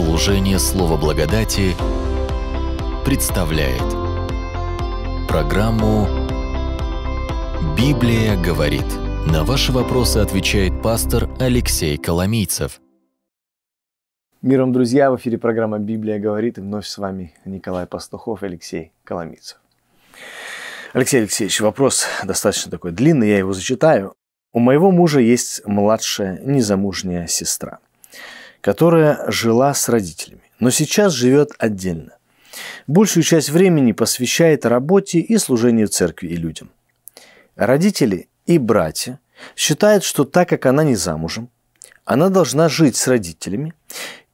Служение Слова Благодати представляет программу «Библия говорит». На ваши вопросы отвечает пастор Алексей Коломийцев. Миром, друзья! В эфире программа «Библия говорит» и вновь с вами Николай Пастухов Алексей Коломийцев. Алексей Алексеевич, вопрос достаточно такой длинный, я его зачитаю. У моего мужа есть младшая незамужняя сестра – которая жила с родителями, но сейчас живет отдельно. Большую часть времени посвящает работе и служению церкви и людям. Родители и братья считают, что так как она не замужем, она должна жить с родителями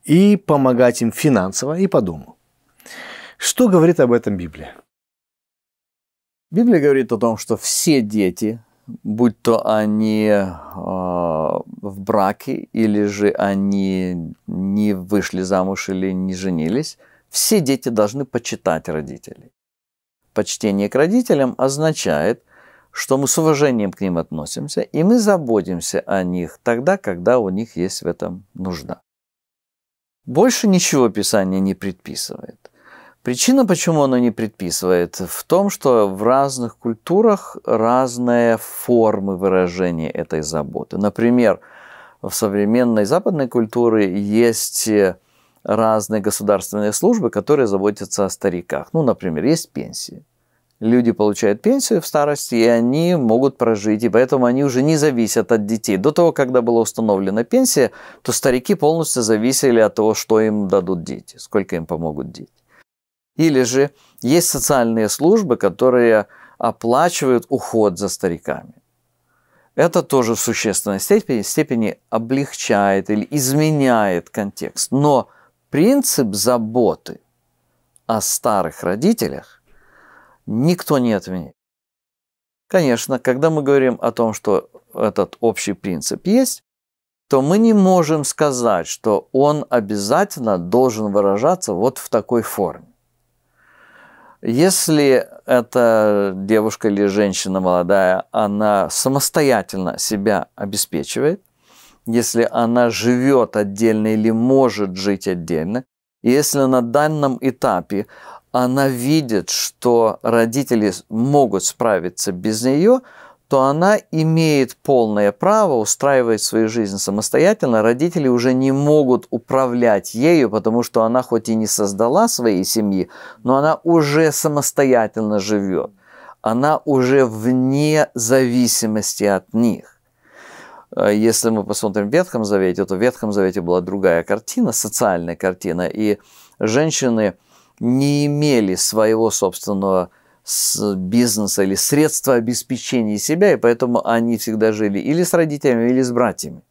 и помогать им финансово и по дому. Что говорит об этом Библия? Библия говорит о том, что все дети, будь то они а, в браке, или же они не вышли замуж или не женились, все дети должны почитать родителей. Почтение к родителям означает, что мы с уважением к ним относимся, и мы заботимся о них тогда, когда у них есть в этом нужда. Больше ничего Писание не предписывает. Причина, почему оно не предписывает, в том, что в разных культурах разные формы выражения этой заботы. Например, в современной западной культуре есть э, разные государственные службы, которые заботятся о стариках. Ну, например, есть пенсии. Люди получают пенсию в старости, и они могут прожить, и поэтому они уже не зависят от детей. До того, когда была установлена пенсия, то старики полностью зависели от того, что им дадут дети, сколько им помогут дети. Или же есть социальные службы, которые оплачивают уход за стариками это тоже в существенной степени, степени облегчает или изменяет контекст. Но принцип заботы о старых родителях никто не отменит. Конечно, когда мы говорим о том, что этот общий принцип есть, то мы не можем сказать, что он обязательно должен выражаться вот в такой форме. Если эта девушка или женщина молодая, она самостоятельно себя обеспечивает, если она живет отдельно или может жить отдельно, если на данном этапе она видит, что родители могут справиться без нее – то она имеет полное право устраивать свою жизнь самостоятельно. Родители уже не могут управлять ею, потому что она хоть и не создала своей семьи, но она уже самостоятельно живет. Она уже вне зависимости от них. Э, если мы посмотрим в Ветхом Завете, то в Ветхом Завете была другая картина, социальная картина, и женщины не имели своего собственного с бизнеса или средства обеспечения себя, и поэтому они всегда жили или с родителями, или с братьями,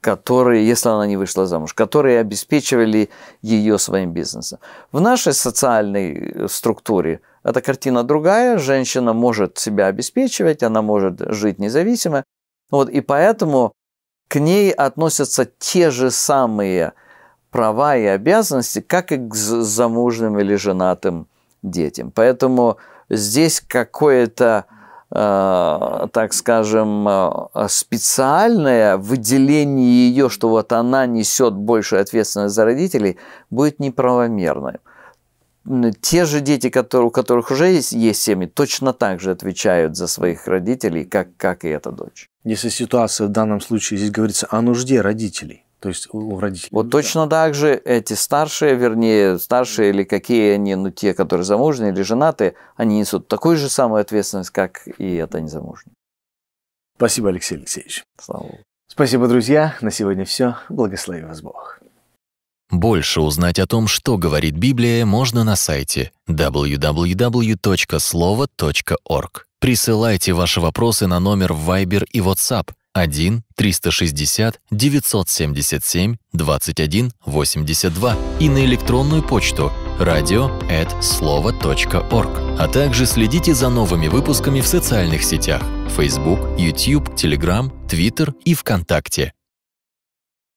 которые, если она не вышла замуж, которые обеспечивали ее своим бизнесом. В нашей социальной э, структуре эта картина другая, женщина может себя обеспечивать, она может жить независимо, вот, и поэтому к ней относятся те же самые права и обязанности, как и к замужним или женатым детям. Поэтому здесь какое-то, э, так скажем, э, специальное выделение ее, что вот она несет большую ответственность за родителей, будет неправомерным те же дети, которые, у которых уже есть, есть семьи, точно так же отвечают за своих родителей, как, как и эта дочь. Если ситуация в данном случае, здесь говорится о нужде родителей, то есть у, у родителей. Вот точно так же эти старшие, вернее, старшие или какие они, ну те, которые замужние или женатые, они несут такую же самую ответственность, как и это незамужние. Спасибо, Алексей Алексеевич. Слава Богу. Спасибо, друзья. На сегодня все. Благослови вас Бог. Больше узнать о том, что говорит Библия, можно на сайте www.slovo.org. Присылайте ваши вопросы на номер в Viber и WhatsApp 1 360 977 21 82 и на электронную почту radio@slovo.org. А также следите за новыми выпусками в социальных сетях Facebook, YouTube, Telegram, Twitter и ВКонтакте.